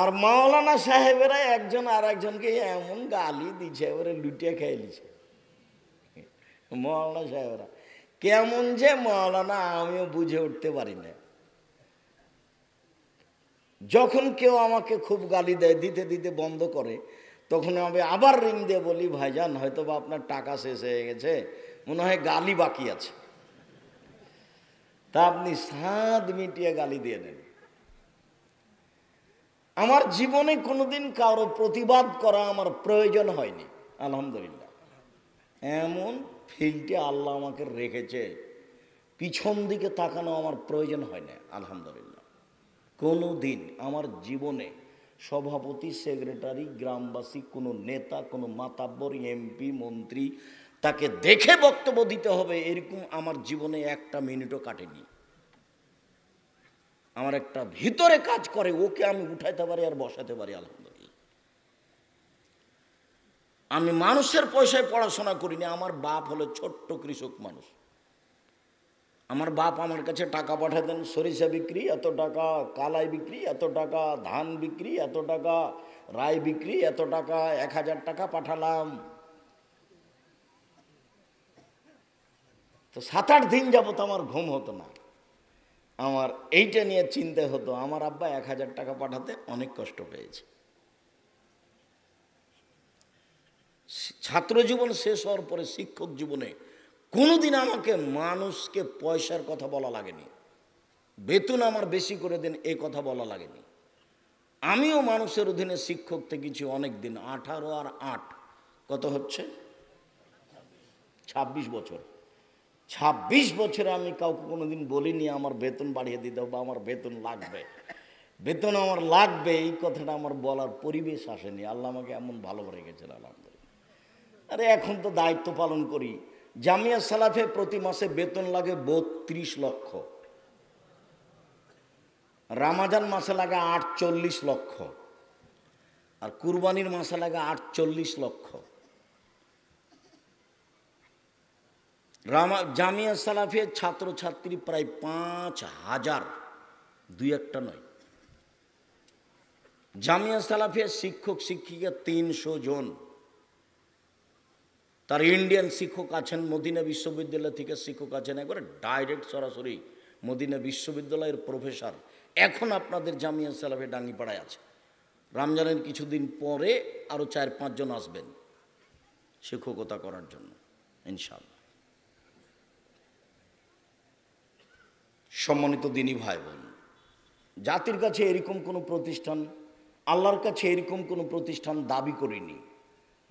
আর মাওলানা সাহেবেরা একজন আর একজনকে এমন গালি দিছে ওরে লুটিয়ে খেয়ে নিছে মাওলানা সাহেবরা কেমন যে মাওলানা আমিও বুঝে উঠতে পারি না যখন কেউ আমাকে খুব গালি দেয় দিতে দিতে বন্ধ করে তখন আমি আবার রিং দিয়ে বলি ভাইজান হয়তো বা আপনার টাকা শেষ হয়ে গেছে মনে হয় গালি বাকি আছে তা আপনি সাঁত মিটিয়ে গালি দিয়ে দেন আমার জীবনে কোনোদিন কারো প্রতিবাদ করা আমার প্রয়োজন হয়নি আলহামদুলিল্লাহ এমন ফিল্ডে আল্লাহ আমাকে রেখেছে পিছন দিকে তাকানো আমার প্রয়োজন হয় না আলহামদুলিল্লাহ কোনো দিন আমার জীবনে সভাপতি সেক্রেটারি গ্রামবাসী কোনো নেতা কোনো মাতাব্বর এমপি মন্ত্রী তাকে দেখে বক্তব্য দিতে হবে এরকম আমার জীবনে একটা মিনিটও কাটেনি আমার একটা ভিতরে কাজ করে ওকে আমি উঠাইতে পারি আর বসাতে পারি আলহামদুলিল্লাহ আমি মানুষের পয়সায় পড়াশোনা করিনি আমার বাপ হলো ছোট্ট কৃষক মানুষ আমার বাপ আমার কাছে টাকা পাঠাতেন সরিষা বিক্রি এত টাকা কালাই বিক্রি এত টাকা ধান বিক্রি এত টাকা রায় বিক্রি এত টাকা এক হাজার টাকা পাঠালাম তো সাত আট দিন যাবত আমার ঘুম হতো না আমার এইটা নিয়ে চিনতে হতো আমার আব্বা এক হাজার টাকা পাঠাতে অনেক কষ্ট পেয়েছে ছাত্র জীবন শেষ হওয়ার পরে শিক্ষক জীবনে কোনোদিন আমাকে মানুষকে পয়সার কথা বলা লাগেনি বেতন আমার বেশি করে দিন এ কথা বলা লাগেনি আমিও মানুষের অধীনে শিক্ষক থেকেছি অনেক দিন আঠারো আর আট কত হচ্ছে ২৬ বছর ছাব্বিশ বছরে আমি কাউকে কোনোদিন বলিনি আমার বেতন বাড়িয়ে দিতে হবে আমার বেতন লাগবে বেতন আমার লাগবে এই কথাটা আমার বলার পরিবেশ আসেনি আল্লাহ আমাকে এমন ভালো রেখেছেন আলহামদুলিল্লাহ আরে এখন তো দায়িত্ব পালন করি জামিয়া সালাফে প্রতি মাসে বেতন লাগে বত্রিশ লক্ষ রামাজান মাসে লাগে আটচল্লিশ লক্ষ আর কুরবানির মাসে লাগে আটচল্লিশ লক্ষ রামা জামিয়া সালাফিয়ার ছাত্রছাত্রী প্রায় পাঁচ হাজার দুই একটা নয় জামিয়া সালাফিয়ার শিক্ষক শিক্ষিকা তিনশো জন তার ইন্ডিয়ান শিক্ষক আছেন মদিনা বিশ্ববিদ্যালয় থেকে শিক্ষক আছেন একবারে ডাইরেক্ট সরাসরি মদিনা বিশ্ববিদ্যালয়ের প্রফেসর এখন আপনাদের জামিয়া সালাফে ডাঙ্গিপাড়ায় আছে রমজানের কিছুদিন পরে আরও চার পাঁচজন আসবেন শিক্ষকতা করার জন্য ইনশাল্লাহ সম্মানিত দিনই ভাই বোন জাতির কাছে এরকম কোনো প্রতিষ্ঠান আল্লাহর কাছে এরকম কোনো প্রতিষ্ঠান দাবি করিনি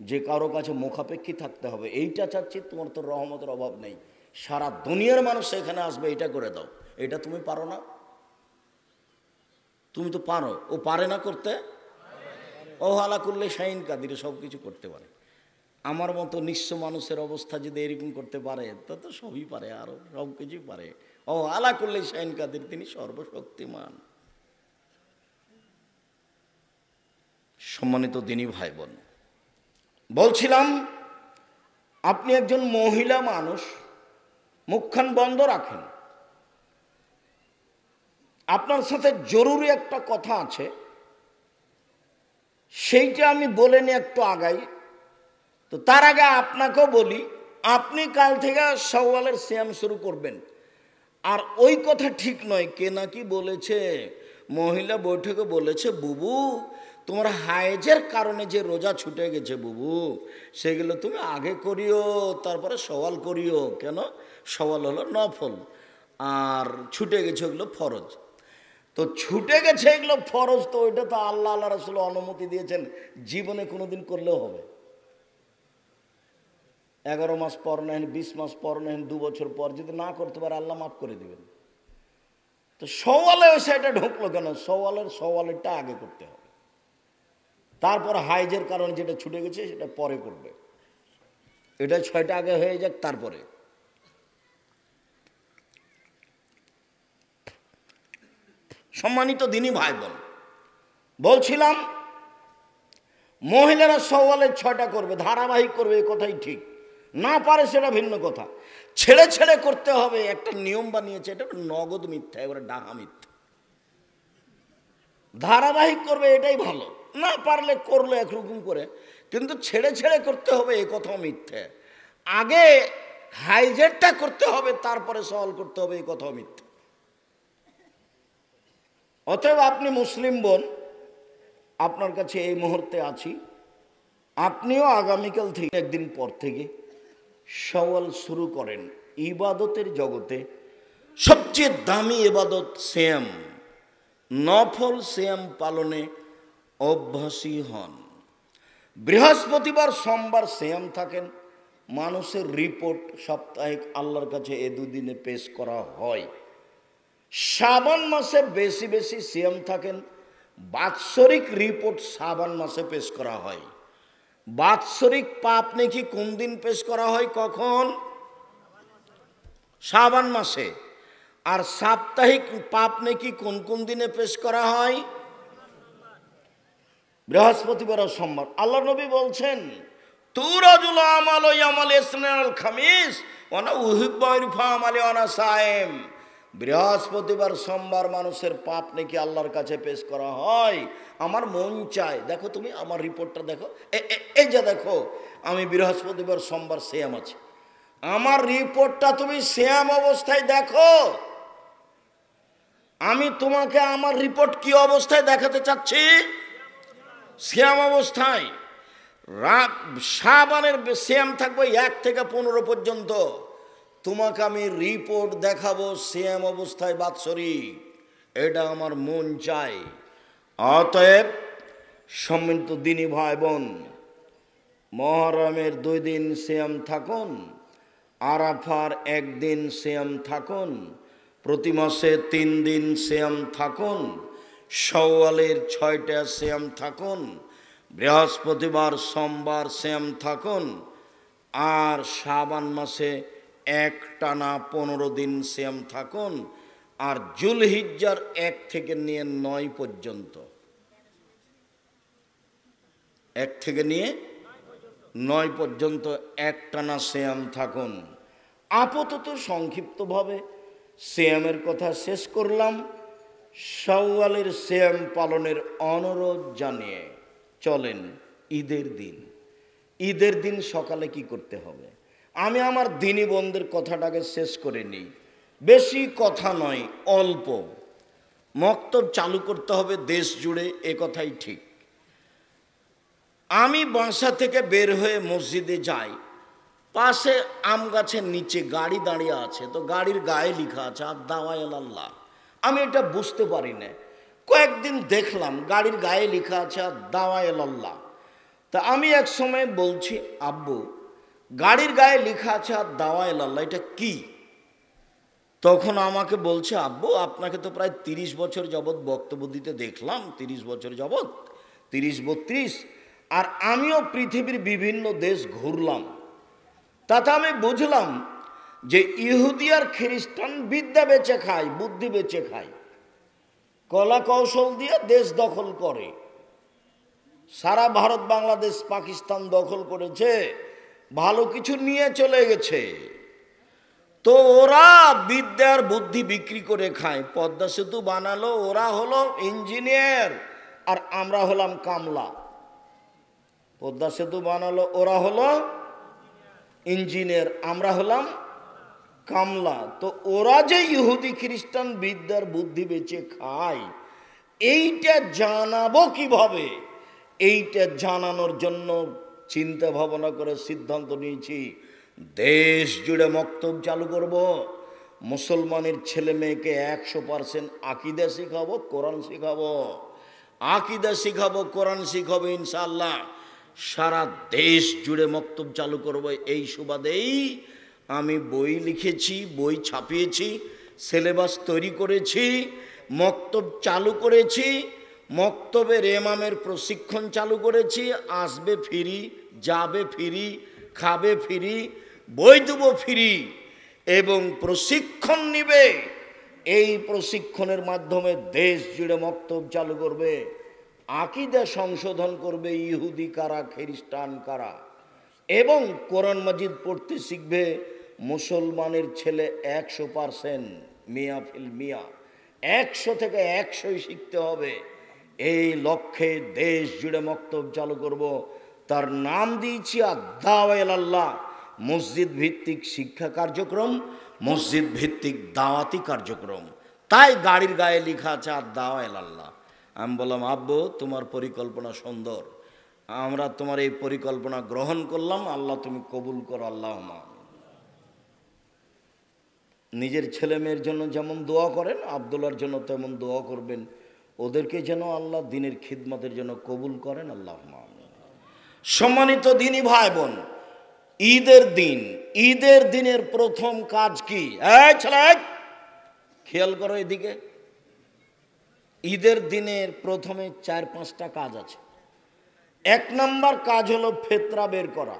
যে কারো কাছে মুখাপেক্ষী থাকতে হবে এইটা চাচ্ছি তোমার তো রহমতের অভাব নেই সারা দুনিয়ার মানুষ এখানে আসবে এটা করে দাও এটা তুমি পারো না তুমি তো পারো ও পারে না করতে ও হালা করলে শাহিন কাদির সব কিছু করতে পারে আমার মতো নিঃস্ব মানুষের অবস্থা যদি এরকম করতে পারে তা তো সবই পারে আরও সব কিছুই পারে ও আলা করলে শাহিন কাদের তিনি সর্বশক্তিমান সম্মানিত দিনী ভাই বোন বলছিলাম আপনি একজন মহিলা মানুষ মুখখান বন্ধ রাখেন আপনার সাথে জরুরি একটা কথা আছে সেইটা আমি বলে নি একটু আগাই তো তার আগে আপনাকেও বলি আপনি কাল থেকে সওয়ালের সিয়াম শুরু করবেন আর ওই কথা ঠিক নয় কে নাকি বলেছে মহিলা বৈঠকে বলেছে বুবু তোমার হায়েজের কারণে যে রোজা ছুটে গেছে বুবু সেগুলো তুমি আগে করিও তারপরে সওয়াল করিও কেন সওয়াল হলো নফল আর ছুটে গেছে ওগুলো ফরজ তো ছুটে গেছে এগুলো ফরজ তো ওইটা তো আল্লাহ আল্লাহ রসুল অনুমতি দিয়েছেন জীবনে কোনোদিন করলেও হবে এগারো মাস পর নেন বিশ মাস পর নেন দু বছর পর যদি না করতে পারে আল্লাহ মাফ করে দেবেন তো সওয়ালে সেটা ঢুকলো কেন সওয়ালের সওয়ালেরটা আগে করতে হবে তারপর হাইজের কারণে যেটা ছুটে গেছে সেটা পরে করবে এটা ছয়টা আগে হয়ে যাক তারপরে সম্মানিত দিনই ভাই বল বলছিলাম মহিলারা সওয়ালের ছয়টা করবে ধারাবাহিক করবে এ কথাই ঠিক না পারে সেটা ভিন্ন কথা ছেড়ে ছেড়ে করতে হবে একটা নিয়ম বানিয়েছে এটা নগদ মিথ্যা এবারে ডাহা মিথ্যা ধারাবাহিক করবে এটাই ভালো না পারলে করলো একরকম করে কিন্তু ছেড়ে ছেড়ে করতে হবে এ কথাও মিথ্যে আগে হাইজেটটা করতে হবে তারপরে সওয়াল করতে হবে এই কথাও মিথ্যে অতএব আপনি মুসলিম বোন আপনার কাছে এই মুহূর্তে আছি আপনিও আগামীকাল থেকে একদিন পর থেকে সওয়াল শুরু করেন ইবাদতের জগতে সবচেয়ে দামি এবাদত শ্যাম নফল শ্যাম পালনে অভ্যাসী হন বৃহস্পতিবার সোমবার শ্যাম থাকেন মানুষের রিপোর্ট সাপ্তাহিক আল্লাহর কাছে এ দুদিনে পেশ করা হয় শ্রাবণ মাসে বেশি বেশি শ্যাম থাকেন বাৎসরিক রিপোর্ট শ্রাবণ মাসে পেশ করা হয় বাৎসরিক পাপ নাকি কোন দিন পেশ করা হয় কখন শ্রাবণ মাসে আর সাপ্তাহিক পাপ নাকি কোন কোন দিনে পেশ করা হয় বৃহস্পতিবার সোমবার আল্লাহ নবী বলছেন তুরাজুল আমাল ইয়ামাল ইসনাল খামিস ওয়ানা উহিব্বা ইরফা আমালে সায়েম বৃহস্পতিবার সোমবার মানুষের পাপ নাকি আল্লাহর কাছে পেশ করা হয় আমার মন চায় দেখো তুমি আমার রিপোর্টটা দেখো এই যে দেখো আমি বৃহস্পতিবার সোমবার সেম আছি আমার রিপোর্টটা তুমি শ্যাম অবস্থায় দেখো আমি তোমাকে আমার রিপোর্ট কি অবস্থায় দেখাতে চাচ্ছি শ্যাম অবস্থায় সাবানের শ্যাম থাকবে এক থেকে পনেরো পর্যন্ত তোমাকে আমি রিপোর্ট দেখাবো সেম অবস্থায় বাৎসরিক এটা আমার মন চাই অতএব সম্মিলিত দিনী ভাই বোন মহরমের দুই দিন সেম থাকুন আরাফার একদিন শ্যাম থাকুন প্রতি মাসে তিন দিন শ্যাম থাকুন সওয়ালের ছয়টা শ্যাম থাকুন বৃহস্পতিবার সোমবার শ্যাম থাকুন আর শ্রাবণ মাসে এক টানা পনেরো দিন শ্যাম থাকুন আর জুলহিজ্জার এক থেকে নিয়ে নয় পর্যন্ত এক থেকে নিয়ে নয় পর্যন্ত এক টানা শ্যাম থাকুন আপাতত সংক্ষিপ্তভাবে শ্যামের কথা শেষ করলাম সাওয়ালের শ্যাম পালনের অনুরোধ জানিয়ে চলেন ঈদের দিন ঈদের দিন সকালে কি করতে হবে আমি আমার দিনী বন্ধের কথাটাকে শেষ করে নিই বেশি কথা নয় অল্প মক্তব চালু করতে হবে দেশ জুড়ে এ কথাই ঠিক আমি বাসা থেকে বের হয়ে মসজিদে যাই পাশে আম গাছের নিচে গাড়ি দাঁড়িয়ে আছে তো গাড়ির গায়ে লিখা আছে আর দাওয়াই আল্লাহ আমি এটা বুঝতে পারি না কয়েকদিন দেখলাম গাড়ির গায়ে লিখা আছে আর দাওয়াই আল্লাহ তা আমি এক সময় বলছি আব্বু গাড়ির গায়ে লেখা আছে আর দাওয়া আল্লাহ এটা কি তখন আমাকে বলছে আব্বু আপনাকে তো প্রায় তিরিশ বছর যাবৎ বক্তব্য দিতে দেখলাম তিরিশ বছর যাবৎ তিরিশ বত্রিশ আর আমিও পৃথিবীর বিভিন্ন দেশ ঘুরলাম তাতে আমি বুঝলাম যে ইহুদি আর খ্রিস্টান বিদ্যা বেচে খায় বুদ্ধি বেচে খায় কলা কৌশল দিয়ে দেশ দখল করে সারা ভারত বাংলাদেশ পাকিস্তান দখল করেছে ভালো কিছু নিয়ে চলে গেছে তো ওরা বিদ্যার বুদ্ধি বিক্রি করে খায় পদ্মা সেতু বানালো ওরা হলো ইঞ্জিনিয়ার আর আমরা হলাম কামলা পদ্মা সেতু বানালো ওরা হলো ইঞ্জিনিয়ার আমরা হলাম কামলা তো ওরা যে ইহুদি খ্রিস্টান বিদ্যার বুদ্ধি বেঁচে খায় এইটা জানাবো কিভাবে এইটা জানানোর জন্য চিন্তা ভাবনা করে সিদ্ধান্ত নিয়েছি দেশ জুড়ে মক্তব চালু করব মুসলমানের ছেলে মেয়েকে একশো পারসেন্ট আকিদা শিখাবো কোরআন শিখাবো আকিদা শিখাবো কোরআন শিখাবো ইনশাল্লাহ সারা দেশ জুড়ে মক্তব চালু করব এই সুবাদেই আমি বই লিখেছি বই ছাপিয়েছি সিলেবাস তৈরি করেছি মক্তব চালু করেছি মক্তবে রেমামের প্রশিক্ষণ চালু করেছি আসবে ফিরি যাবে ফিরি খাবে ফিরি বই ফিরি এবং প্রশিক্ষণ নিবে এই প্রশিক্ষণের মাধ্যমে দেশ জুড়ে মক্তব চালু করবে আকিদা সংশোধন করবে ইহুদি কারা খ্রিস্টান কারা এবং কোরআন পড়তে শিখবে মুসলমানের ছেলে একশো পারসেন্ট মিয়া ফিল মিয়া একশো থেকে একশোই শিখতে হবে এই লক্ষ্যে দেশ জুড়ে মক্তব চালু করব তার নাম দিয়েছি আদাওয়াল আল্লাহ মসজিদ ভিত্তিক শিক্ষা কার্যক্রম মসজিদ ভিত্তিক দাওয়াতি কার্যক্রম তাই গাড়ির গায়ে লেখা আছে আদাওয়াল আল্লাহ আমি বললাম আব্বু তোমার পরিকল্পনা সুন্দর আমরা তোমার এই পরিকল্পনা গ্রহণ করলাম আল্লাহ তুমি কবুল করো আল্লাহ নিজের ছেলে মেয়ের জন্য যেমন দোয়া করেন আবদুল্লার জন্য তেমন দোয়া করবেন ওদেরকে যেন আল্লাহ দিনের খিদমতের জন্য কবুল করেন আল্লাহ সম্মানিত দিনই ভাই বোন ঈদের দিন ঈদের দিনের প্রথম কাজ কি খেয়াল করো এদিকে ঈদের দিনের প্রথমে চার পাঁচটা কাজ আছে এক নম্বর কাজ হলো ফেতরা বের করা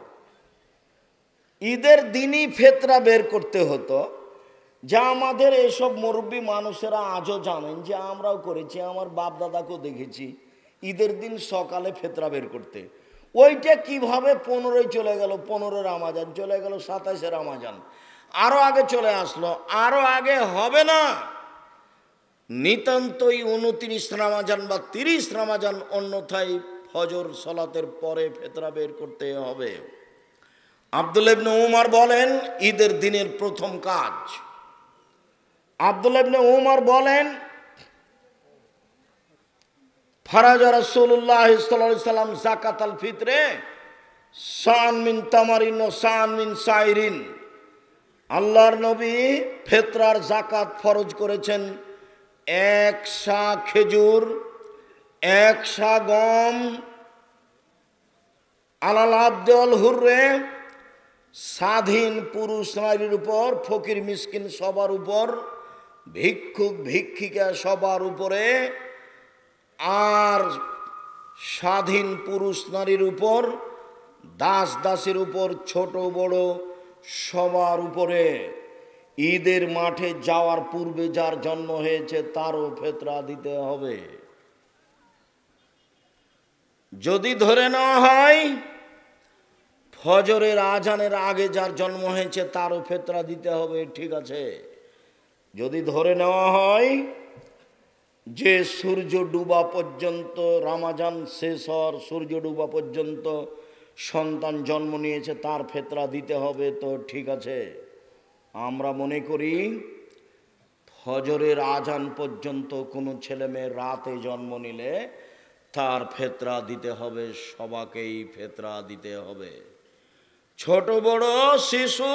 ঈদের দিনই ফেতরা বের করতে হতো যা আমাদের এইসব মুরব্বী মানুষেরা আজও জানেন যে আমরাও করেছি আমার বাপ দাদাকেও দেখেছি ঈদের দিন সকালে ফেতরা বের করতে ওইটা কিভাবে পনেরোই চলে গেল পনেরো রামাজান চলে গেল সাতাশে রামাজান আরও আগে চলে আসলো আরও আগে হবে না নিতান্তই উনত্রিশ রামাজান বা তিরিশ রামাজান অন্যথায় ফজর সলাতের পরে ফেতরা বের করতে হবে আবদুল উমার বলেন ঈদের দিনের প্রথম কাজ আবদুল্লাহ ইবনে উমর বলেন ফারাজা রাসূলুল্লাহ সাল্লাল্লাহু আলাইহি সাল্লাম যাকাতাল ফিতরে সান মিন তামারিন ও সান মিন সাইরিন আল্লাহর নবী ফেতরার জাকাত ফরজ করেছেন এক শা খেজুর এক শা গম আলাল আব্দুল হুররে স্বাধীন পুরুষ নারীর উপর ফকির মিসকিন সবার উপর ভিক্ষুক ভিক্ষিকা সবার উপরে আর স্বাধীন পুরুষ নারীর উপর দাস দাসের উপর ছোট বড় সবার উপরে ঈদের মাঠে যাওয়ার পূর্বে যার জন্ম হয়েছে তারও ফেতরা দিতে হবে যদি ধরে নেওয়া হয় ফজরের আজানের আগে যার জন্ম হয়েছে তারও ফেতরা দিতে হবে ঠিক আছে যদি ধরে নেওয়া হয় যে সূর্য ডুবা পর্যন্ত রামাজান শেষ হওয়ার সূর্য ডুবা পর্যন্ত সন্তান জন্ম নিয়েছে তার ফেতরা দিতে হবে তো ঠিক আছে আমরা মনে করি হজরের আজান পর্যন্ত কোনো ছেলে রাতে জন্ম নিলে তার ফেতরা দিতে হবে সবাকেই ফেতরা দিতে হবে ছোট বড় শিশু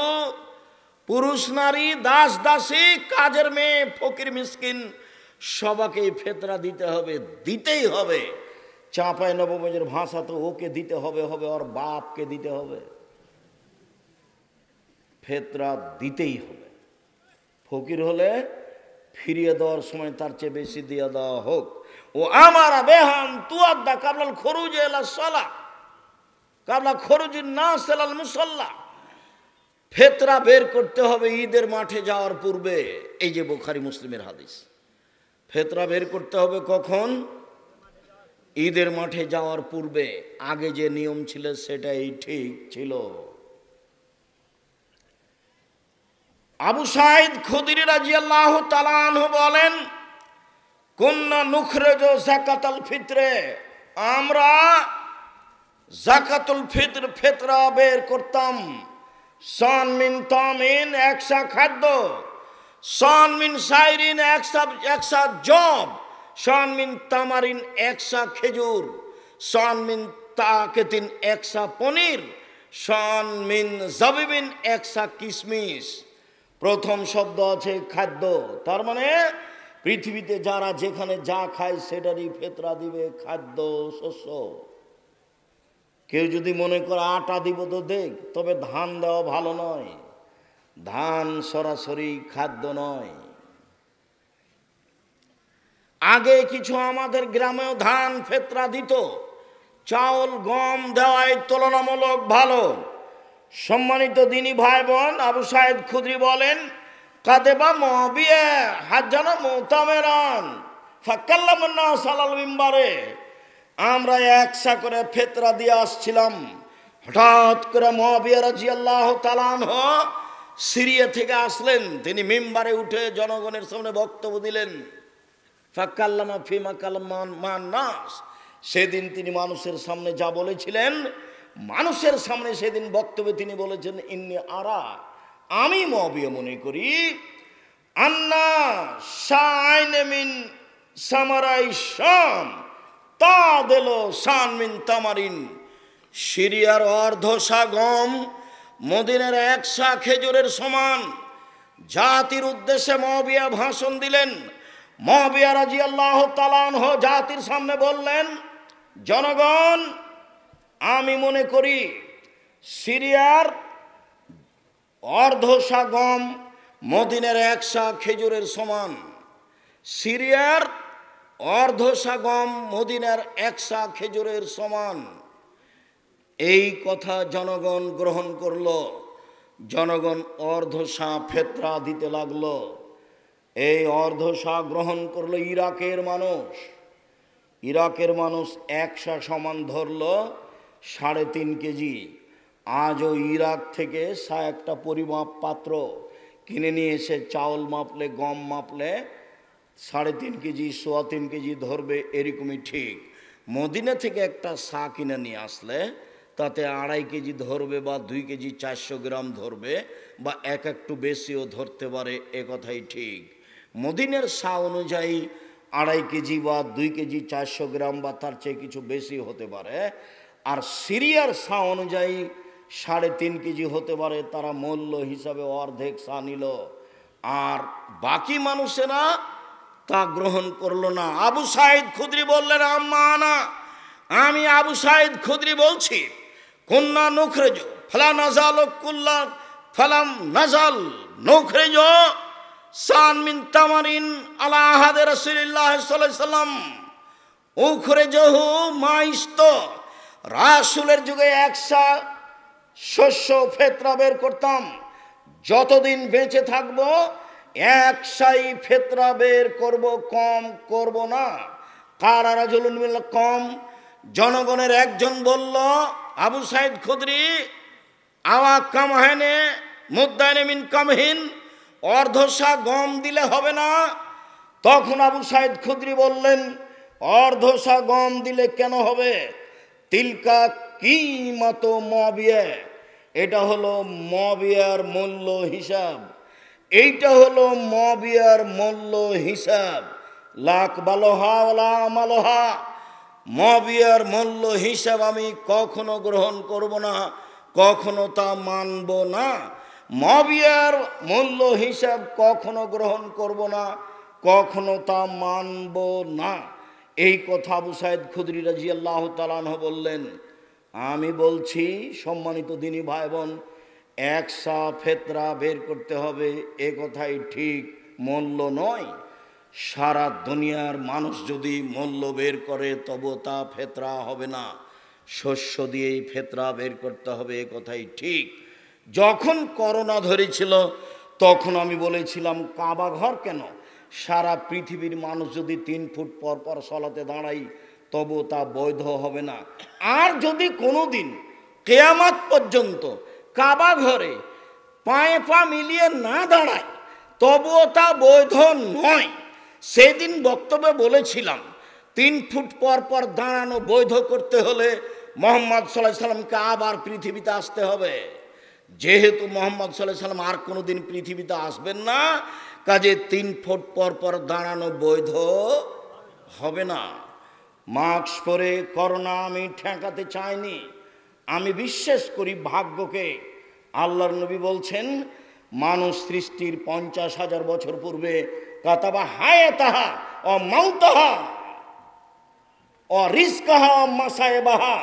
পুরুষ নারী দাস দাসী কাজের মেয়ে ফকির মিসকিন সবাকে ফেতরা দিতে হবে দিতেই হবে চাঁপায় নবমজের ভাষা তো ওকে দিতে হবে হবে ওর বাপকে দিতে হবে ফেতরা দিতেই হবে ফকির হলে ফিরিয়ে দেওয়ার সময় তার চেয়ে বেশি দিয়ে দেওয়া হোক ও আমার বেহান তুয়াদ্দা কাবলাল খরুজ এলা সলা কাবলা খরুজ না সেলাল মুসল্লা ফেতরা বের করতে হবে ঈদের মাঠে যাওয়ার পূর্বে এই যে বোখারি মুসলিমের হাদিস ফেতরা বের করতে হবে কখন ঈদের মাঠে যাওয়ার পূর্বে আগে যে নিয়ম ছিল সেটাই ঠিক ছিল আবু সাইদ খুদির রাজি আল্লাহ বলেন কন্যা নুখরেজ জাকাতাল ফিতরে আমরা জাকাতুল ফিতর ফেতরা বের করতাম সন মিন তমিন একসা খাদ্য সন মিন সাইরিন একসা একসা জব সন মিন তামারিন একসা খেজুর সন মিন তাকেতিন একসা পনির সন মিন জবিবিন একসা কিশমিশ প্রথম শব্দ আছে খাদ্য তার মানে পৃথিবীতে যারা যেখানে যা খায় সেটারই ফেতরা দিবে খাদ্য শস্য কেউ যদি মনে করে আটা দিব তো দেখ তবে ধান দেওয়া ভালো নয় ধান সরাসরি খাদ্য নয় আগে কিছু আমাদের গ্রামেও ধান ফেতরা দিত চাউল গম দেওয়াই তুলনামূলক ভালো সম্মানিত দিনী ভাই বোন আবু সাহেদ খুদ্রি বলেন কাদেবা মহাবিয়ে হাজানা মোতামেরান ফাক্কাল্লামন্না সালাল মিম্বারে আমরা একসা করে ফেতরা দিয়ে আসছিলাম হঠাৎ করে মহাবিয়া সিরিয়া থেকে আসলেন তিনি মেম্বারে উঠে জনগণের সামনে বক্তব্য দিলেন সেদিন তিনি মানুষের সামনে যা বলেছিলেন মানুষের সামনে সেদিন বক্তব্যে তিনি বলেছেন ইন্নি আরা আমি মবিয়া মনে করি আন্না শাইন সামারাই সাম তা দিল সানমিন তামারিন সিরিয়ার অর্ধ গম মদিনের একশা খেজুরের সমান জাতির উদ্দেশ্যে মবিয়া ভাষণ দিলেন মবিয়া রাজি আল্লাহ তালানহ জাতির সামনে বললেন জনগণ আমি মনে করি সিরিয়ার সা গম মদিনের একশা খেজুরের সমান সিরিয়ার অর্ধসাগম মদিনার একশা খেজুরের সমান এই কথা জনগণ গ্রহণ করল জনগণ অর্ধশা ফেতরা দিতে লাগল এই অর্ধশা গ্রহণ করল ইরাকের মানুষ ইরাকের মানুষ একশা সমান ধরল সাড়ে তিন কেজি আজও ইরাক থেকে সা একটা পরিমাপ পাত্র কিনে নিয়ে এসে চাউল মাপলে গম মাপলে সাড়ে তিন কেজি সোয়া তিন কেজি ধরবে এরকমই ঠিক মদিনা থেকে একটা সা কিনে নিয়ে আসলে তাতে আড়াই কেজি ধরবে বা দুই কেজি চারশো গ্রাম ধরবে বা এক একটু বেশিও ধরতে পারে এ কথাই ঠিক মদিনের সা অনুযায়ী আড়াই কেজি বা দুই কেজি চারশো গ্রাম বা তার চেয়ে কিছু বেশি হতে পারে আর সিরিয়ার সা অনুযায়ী সাড়ে তিন কেজি হতে পারে তারা মূল্য হিসাবে অর্ধেক সা নিল আর বাকি মানুষেরা তা গ্রহণ করল না আবু সাইদ খুদ্রি বললেন আম্মানা আমি আবু সাইদ খুদ্রি বলছি কন্যা নখরেজ ফলা নাজাল কুল্লা ফালাম নাজাল নখরেজ সানমিন তামারিন আলাহাদ রসুলিল্লাহ সাল্লাম উখরে জহু মাইস্ত রাসুলের যুগে একসা শস্য ফেতরা বের করতাম যতদিন বেঁচে থাকবো একশাই ফেতরা বের করব কম করব না কারারা জলুন মিল কম জনগণের একজন বলল আবু সাইদ খুদরি আওয়া কাম হেনে মুদ্দায়নে মিন কামহীন অর্ধশা গম দিলে হবে না তখন আবু সাইদ খুদরি বললেন অর্ধশা গম দিলে কেন হবে তিলকা কি মতো মবিয়া এটা হলো মবিয়ার মূল্য হিসাব এইটা হলো মবিয়ার মল্ল হিসাব লাখ বালোহা ওলা মালোহা মবিয়ার মূল্য হিসাব আমি কখনো গ্রহণ করব না কখনো তা মানব না মবিয়ার মূল্য হিসাব কখনো গ্রহণ করব না কখনো তা মানব না এই কথা আবু সাইদ খুদ্রি রাজি আল্লাহ তালানহ বললেন আমি বলছি সম্মানিত দিনী ভাই বোন একশা ফেতরা বের করতে হবে এ কথাই ঠিক মূল্য নয় সারা দুনিয়ার মানুষ যদি মূল্য বের করে তবু তা ফেতরা হবে না শস্য দিয়েই ফেতরা বের করতে হবে এ কথাই ঠিক যখন করোনা ধরেছিল তখন আমি বলেছিলাম কাবা ঘর কেন সারা পৃথিবীর মানুষ যদি তিন ফুট পর পর সলাতে দাঁড়াই তবু তা বৈধ হবে না আর যদি কোনো দিন কেয়ামাত পর্যন্ত কাবা ঘরে পায়ে পা মিলিয়ে না দাঁড়ায় তবুও তা বৈধ নয় সেদিন বক্তব্যে বলেছিলাম তিন ফুট পর পর দাঁড়ানো বৈধ করতে হলে মোহাম্মদ সাল্লাহ সাল্লামকে আবার পৃথিবীতে আসতে হবে যেহেতু মোহাম্মদ সাল্লাহ সাল্লাম আর কোনো দিন পৃথিবীতে আসবেন না কাজে তিন ফুট পর পর দাঁড়ানো বৈধ হবে না মাস্ক পরে করোনা আমি ঠেকাতে চাইনি আমি বিশ্বাস করি ভাগ্যকে আল্লাহর নবী বলছেন মানুষ সৃষ্টির পঞ্চাশ হাজার বছর পূর্বে কাতাবা হায় তাহা অ মাউতাহা অ রিস্কাহা মাসায় বাহা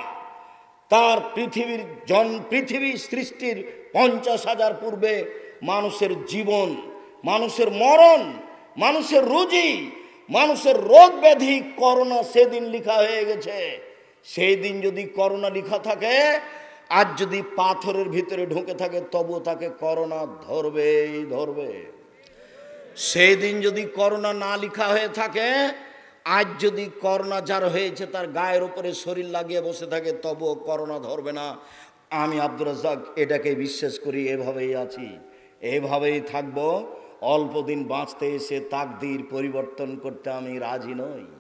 তার পৃথিবীর জন পৃথিবী সৃষ্টির পঞ্চাশ হাজার পূর্বে মানুষের জীবন মানুষের মরণ মানুষের রুজি মানুষের রোগ ব্যাধি করোনা সেদিন লিখা হয়ে গেছে সেই দিন যদি করোনা লিখা থাকে আর যদি পাথরের ভিতরে ঢুকে থাকে তবু তাকে করোনা ধরবেই ধরবে সেই দিন যদি করোনা না লিখা হয়ে থাকে আজ যদি করোনা যার হয়েছে তার গায়ের উপরে শরীর লাগিয়ে বসে থাকে তবুও করোনা ধরবে না আমি আব্দুল রাজাক এটাকে বিশ্বাস করি এভাবেই আছি এভাবেই থাকবো দিন বাঁচতে এসে তাকদির পরিবর্তন করতে আমি রাজি নই